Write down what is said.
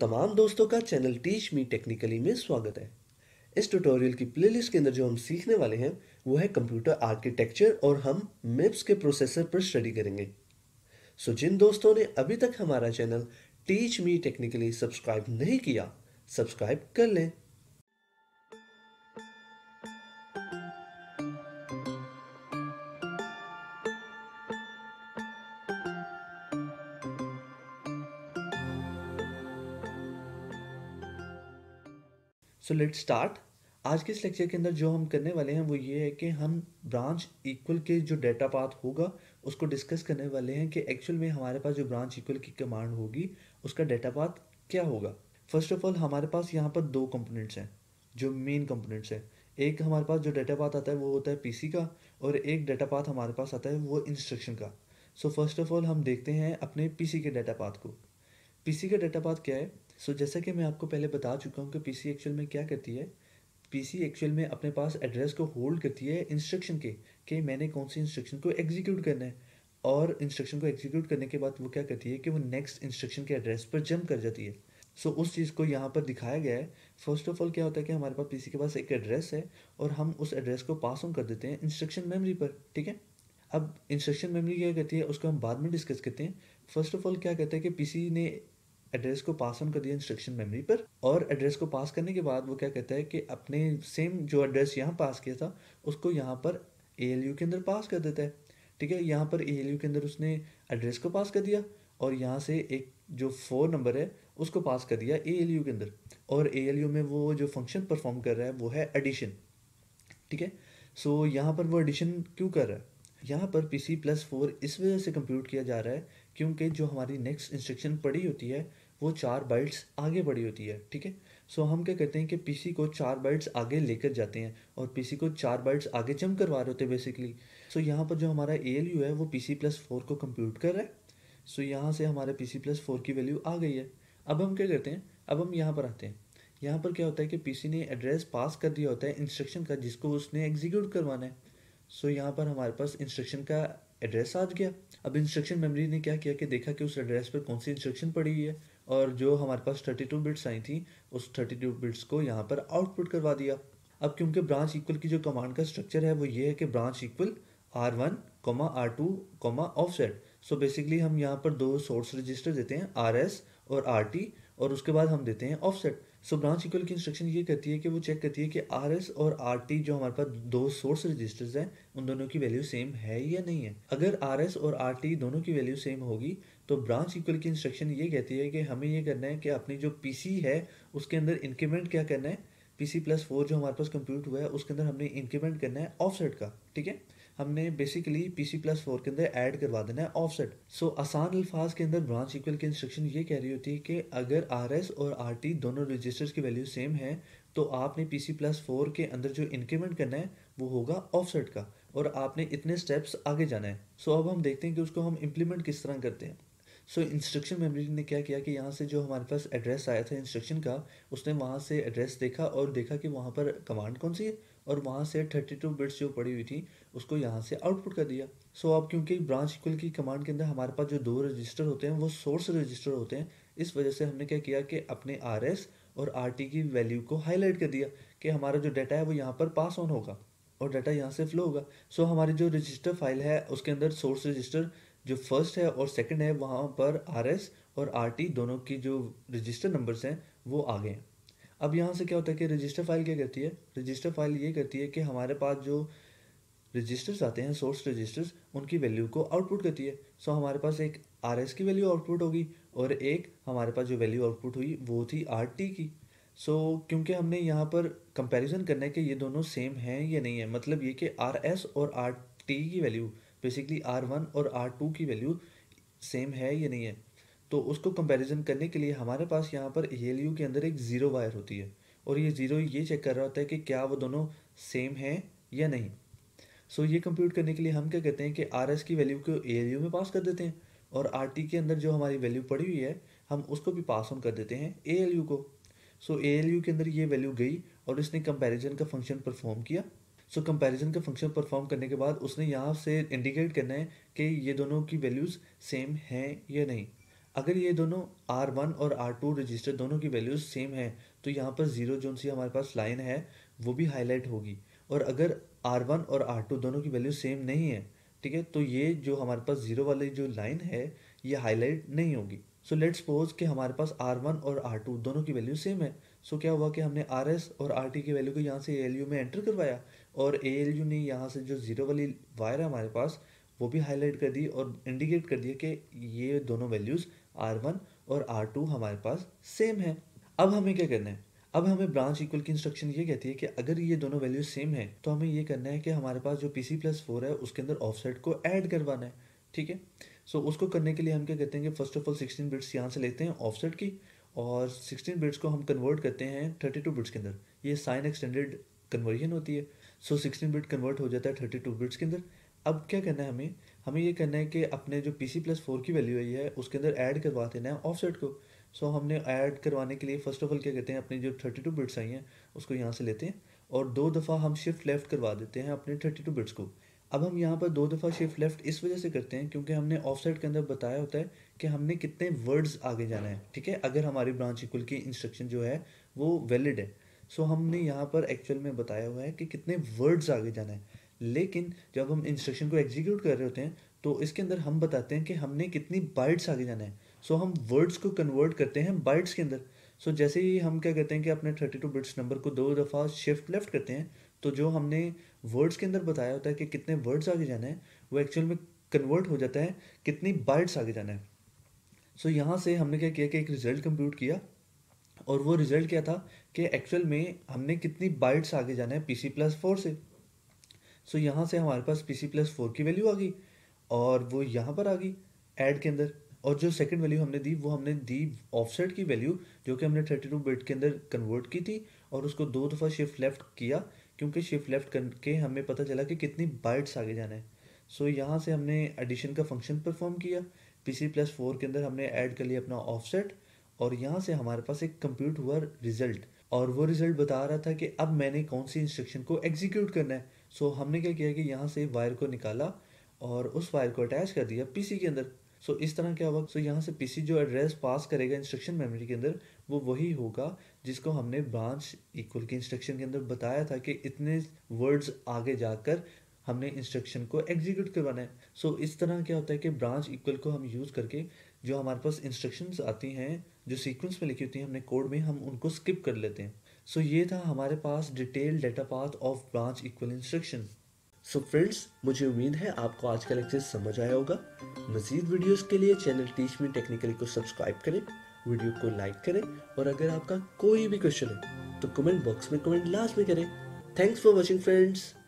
तमाम दोस्तों का चैनल टीच मी टेक्निकली में स्वागत है इस ट्यूटोरियल की प्लेलिस्ट के अंदर जो हम सीखने वाले हैं वो है कंप्यूटर आर्किटेक्चर और हम मिप्स के प्रोसेसर पर स्टडी करेंगे सो जिन दोस्तों ने अभी तक हमारा channel teach me technically subscribe नहीं किया सब्सक्राइब कर लें सो लेट स्टार्ट आज के इस लेक्चर के अंदर जो हम करने वाले हैं वो ये है कि हम ब्रांच इक्वल के जो डेटा पाथ होगा उसको डिस्कस करने वाले हैं कि एक्चुअल में हमारे पास जो ब्रांच इक्वल की कमांड होगी उसका डेटा पाथ क्या होगा फर्स्ट ऑफ ऑल हमारे पास यहाँ पर दो कंपोनेंट्स हैं जो मेन कंपोनेंट्स हैं एक हमारे पास जो डेटा पाथ आता है वो होता है पी का और एक डेटा पाथ हमारे पास आता है वो इंस्ट्रक्शन का सो फर्स्ट ऑफ ऑल हम देखते हैं अपने पी के डेटा पाथ को पी का डेटा पाथ क्या है सो so, जैसा कि मैं आपको पहले बता चुका हूँ कि पी सी एक्चुअल में क्या करती है पी सी एक्चुअल में अपने पास एड्रेस को होल्ड करती है इंस्ट्रक्शन के कि मैंने कौन सी इंस्ट्रक्शन को एग्जीक्यूट करना है और इंस्ट्रक्शन को एग्जीक्यूट करने के बाद वो क्या करती है कि वो नेक्स्ट इंस्ट्रक्शन के एड्रेस पर जंप कर जाती है सो so, उस चीज़ को यहाँ पर दिखाया गया है फर्स्ट ऑफ ऑल क्या होता है कि हमारे पास पीसी के पास एक एड्रेस है और हम उस एड्रेस को पास ऑन कर देते हैं इंस्ट्रक्शन मेमोरी पर ठीक है अब इंस्ट्रक्शन मेमोरी क्या करती है उसको हम बाद में डिस्कस करते हैं फर्स्ट ऑफ ऑल क्या कहता है कि पीसी ने एड्रेस को पास ऑन कर दिया इंस्ट्रक्शन मेमोरी पर और एड्रेस को पास करने के बाद वो क्या कहता है कि अपने सेम जो एड्रेस यहाँ पास किया था उसको यहाँ पर ए के अंदर पास कर देता है ठीक है यहाँ पर ए के अंदर उसने एड्रेस को पास कर दिया और यहाँ से एक जो फोर नंबर है उसको पास कर दिया ए के अंदर और ए में वो जो फंक्शन परफॉर्म कर रहा है वो है एडिशन ठीक है सो यहाँ पर वो एडिशन क्यों कर रहा है यहाँ पर पी सी प्लस फोर इस वजह से कंप्यूट किया जा रहा है क्योंकि जो हमारी नेक्स्ट इंस्ट्रक्शन पड़ी होती है वो चार बाइट्स आगे बढ़ी होती है ठीक है सो हम क्या कहते हैं कि पीसी को चार बाइट्स आगे लेकर जाते हैं और पीसी को चार बाइट्स आगे जम करवा रहे होते हैं बेसिकली सो यहाँ पर जो हमारा ए है वो पी सी प्लस फोर को कंप्यूट कर रहा है सो यहाँ से हमारे पी सी प्लस फोर की वैल्यू आ गई है अब हम क्या करते हैं अब हम यहाँ पर आते हैं यहाँ पर क्या होता है कि पीसी ने एड्रेस पास कर दिया होता है इंस्ट्रक्शन का जिसको उसने एग्जीक्यूट करवाना है सो यहाँ पर हमारे पास इंस्ट्रक्शन का एड्रेस आ गया अब इंस्ट्रक्शन मेमोरी ने क्या किया कि देखा कि उस एड्रेस पर कौन सी इंस्ट्रक्शन पड़ी हुई है और जो हमारे पास 32 बिट्स आई थी उस 32 बिट्स को यहाँ पर आउटपुट करवा दिया अब क्योंकि ब्रांच इक्वल की जो कमांड का स्ट्रक्चर है वो ये है कि branch equal R one comma R two comma offset so basically हम यहाँ पर दो सोर्स रजिस्टर देते हैं आर एस और आर टी और उसके बाद हम देते हैं ऑफसेट सो ब्रांच इक्वल की इंस्ट्रक्शन ये कहती है कि वो चेक करती है कि आर एस और आर टी जो हमारे पास दो सोर्स रजिस्टर्स हैं उन दोनों की वैल्यू सेम है या नहीं है अगर आर एस और आर टी दोनों की वैल्यू सेम होगी तो ब्रांच इक्वल की इंस्ट्रक्शन ये कहती है कि हमें ये करना है कि अपनी जो पी सी है उसके अंदर इंक्रीमेंट क्या करना है पी सी प्लस फोर जो हमारे पास कंप्यूट हुआ है उसके अंदर हमने इंक्रीमेंट करना है ऑफसेट का ठीक है हमने basically PC C plus four के अंदर ऐड करवा देना है ऑफसेट सो so, आसान अल्फाज के अंदर ब्रांच इक्वल की इंस्ट्रक्शन ये कह रही होती है कि अगर आर एस और आर टी दोनों रजिस्टर्स की वैल्यू सेम है तो आपने पी सी प्लस फोर के अंदर जो इंक्रीमेंट करना है वो होगा ऑफसेट का और आपने इतने स्टेप्स आगे जाना है सो so, अब हम देखते हैं कि उसको हम इम्प्लीमेंट किस तरह करते हैं सो इंस्ट्रक्शन मेमोरी ने क्या किया कि यहाँ से जो हमारे पास एड्रेस आया था इंस्ट्रक्शन का उसने वहाँ से एड्रेस देखा और देखा कि वहाँ पर कमांड कौन सी है और वहाँ से थर्टी टू बिट्स जो पड़ी हुई थी उसको यहाँ से आउटपुट कर दिया सो so, क्योंकि ब्रांच इक्वल की कमांड के अंदर हमारे पास जो दो रजिस्टर होते हैं वो सोर्स रजिस्टर होते हैं इस वजह से हमने क्या किया कि अपने आर एस और आर टी की वैल्यू को हाईलाइट कर दिया कि हमारा जो डाटा है वो यहाँ पर पास ऑन होगा और डाटा यहाँ से फ्लो होगा सो so, हमारी जो रजिस्टर फाइल है उसके अंदर सोर्स रजिस्टर जो फर्स्ट है और सेकंड है वहाँ पर आर एस और आर टी दोनों की जो रजिस्टर नंबर्स हैं वो आ गए हैं अब यहाँ से क्या होता है कि रजिस्टर फाइल क्या करती है रजिस्टर फाइल ये करती है कि हमारे पास जो रजिस्टर्स आते हैं सोर्स रजिस्टर्स उनकी वैल्यू को आउटपुट करती है सो हमारे पास एक आर एस की वैल्यू आउटपुट होगी और एक हमारे पास जो वैल्यू आउटपुट हुई वो थी आर टी की सो so, क्योंकि हमने यहाँ पर कंपैरिजन करना है कि ये दोनों सेम हैं या नहीं है मतलब ये कि आर एस और आर टी की वैल्यू बेसिकली आर वन और आर टू की वैल्यू सेम है या नहीं है तो उसको कंपैरिजन करने के लिए हमारे पास यहाँ पर ए के अंदर एक ज़ीरो वायर होती है और ये ज़ीरो ये चेक कर रहा होता है कि क्या वो दोनों सेम हैं या नहीं सो so, ये कंप्यूट करने के लिए हम क्या कहते हैं कि आर एस की वैल्यू को ए में पास कर देते हैं और आर टी के अंदर जो हमारी वैल्यू पड़ी हुई है हम उसको भी पास ऑन कर देते हैं ए एल यू को सो ए एल यू के अंदर ये वैल्यू गई और इसने कंपैरिजन का फंक्शन परफॉर्म किया सो कंपैरिजन का फंक्शन परफॉर्म करने के बाद उसने यहाँ से इंडिकेट करना है कि ये दोनों की वैल्यूज़ सेम हैं या नहीं अगर ये दोनों आर वन और आर टू रजिस्टर दोनों की वैल्यूज़ सेम हैं तो यहाँ पर ज़ीरो जोन सी हमारे पास लाइन है वो भी हाईलाइट होगी और अगर आर वन और आर टू दोनों की वैल्यू सेम नहीं है ठीक है तो ये जो हमारे पास ज़ीरो वाली जो लाइन है ये हाईलाइट नहीं होगी सो लेट्स सपोज कि हमारे पास आर वन और आर टू दोनों की वैल्यू सेम है सो so, क्या हुआ कि हमने आर एस और आर टी की वैल्यू को यहाँ से ए एल यू में एंटर करवाया और ए एल यू ने यहाँ से जो ज़ीरो वाली वायर है हमारे पास वो भी हाईलाइट कर दी और इंडिकेट कर दिया कि ये दोनों वैल्यूज़ आर वन और आर टू हमारे पास सेम है अब हमें क्या करना है अब हमें ब्रांच इक्वल की इंस्ट्रक्शन ये कहती है कि अगर ये दोनों वैल्यूज सेम है तो हमें ये करना है कि हमारे पास जो पी सी प्लस फोर है उसके अंदर ऑफसेट को ऐड करवाना है ठीक है सो उसको करने के लिए हम क्या कहते हैं कि first of all sixteen bits यहाँ से लेते हैं ऑफसेट की और सिक्सटीन बिट्स को हम कन्वर्ट करते हैं थर्टी टू बिट्स के अंदर ये साइन एक्सटेंडेड कन्वर्जन होती है सो सिक्सटीन बिट कन्वर्ट हो जाता है थर्टी टू बिट्स के अंदर अब क्या करना है हमें हमें ये करना है कि अपने जो पी सी प्लस फोर की वैल्यू आई है उसके अंदर ऐड करवा देना है ऑफसेट को सो हमने ऐड करवाने के लिए फ़र्स्ट ऑफ ऑल क्या कहते हैं अपनी जो थर्टी टू बिट्स आई हैं उसको यहाँ से लेते हैं और दो दफ़ा हम शिफ्ट लेफ्ट करवा देते हैं अपने थर्टी टू बिट्स को अब हम यहाँ पर दो दफ़ा शिफ्ट लेफ्ट इस वजह से करते हैं क्योंकि हमने ऑफसेट के अंदर बताया होता है कि हमने कितने वर्ड्स आगे जाना है ठीक है अगर हमारी ब्रांच इक्वल की इंस्ट्रक्शन जो है वो वैलिड है सो so, हमने यहाँ पर एक्चुअल में बताया हुआ है कि कितने वर्ड्स आगे जाना है लेकिन जब हम इंस्ट्रक्शन को एग्जीक्यूट कर रहे होते हैं तो इसके अंदर हम बताते हैं कि हमने कितनी बाइट्स आगे जाना है सो so, हम वर्ड्स को कन्वर्ट करते हैं बाइट्स के अंदर सो so, जैसे ही हम क्या कहते हैं कि अपने थर्टी टू बिट्स नंबर को दो दफ़ा शिफ्ट लेफ्ट करते हैं तो जो हमने वर्ड्स के अंदर बताया होता है कि कितने वर्ड्स आगे जाना है वो एक्चुअल में कन्वर्ट हो जाता है कितनी बाइट्स आगे जाना है सो so, यहाँ से हमने क्या किया कि एक रिजल्ट कंप्यूट किया और वो रिजल्ट क्या था कि एक्चुअल में हमने कितनी बाइट्स आगे जाना है पी सी प्लस फोर से सो so, यहाँ से हमारे पास पी सी प्लस फोर की वैल्यू आ गई और वो यहाँ पर आ गई एड के अंदर और जो सेकंड वैल्यू हमने दी वो हमने दी ऑफसेट की वैल्यू जो कि हमने थर्टी टू बिट के अंदर कन्वर्ट की थी और उसको दो दफ़ा शिफ्ट लेफ्ट किया क्योंकि शिफ्ट लेफ्ट करके हमें पता चला कि कितनी बाइट्स आगे जाना है सो so, यहाँ से हमने एडिशन का फंक्शन परफॉर्म किया पी सी प्लस फोर के अंदर हमने ऐड कर लिया अपना ऑफसेट और यहाँ से हमारे पास एक कंप्यूट हुआ रिजल्ट और वो रिजल्ट बता रहा था कि अब मैंने कौन सी इंस्ट्रक्शन को एग्जीक्यूट करना है सो so, हमने क्या किया कि यहाँ से वायर को निकाला और उस वायर को अटैच कर दिया पीसी के अंदर सो so, इस तरह क्या होगा सो so, यहाँ से पीसी जो एड्रेस पास करेगा इंस्ट्रक्शन मेमोरी के अंदर वो वही होगा जिसको हमने ब्रांच इक्वल की इंस्ट्रक्शन के अंदर बताया था कि इतने वर्ड्स आगे जाकर हमने इंस्ट्रक्शन को एग्जीक्यूट करवाना है सो so, इस तरह क्या होता है कि ब्रांच इक्वल को हम यूज़ करके जो हमारे पास इंस्ट्रक्शंस आती हैं जो सीक्वेंस में लिखी होती हैं हमने कोड में हम उनको स्किप कर लेते हैं सो so, ये था हमारे पास detail data path of branch equal instruction so friends मुझे उम्मीद है आपको आज का लेक्चर समझ आया होगा मजीद वीडियोस के लिए चैनल टीच मी टेक्निकली को सब्सक्राइब करें वीडियो को लाइक करें और अगर आपका कोई भी क्वेश्चन है तो कमेंट बॉक्स में कमेंट लास्ट में करें थैंक्स फॉर वॉचिंग फ्रेंड्स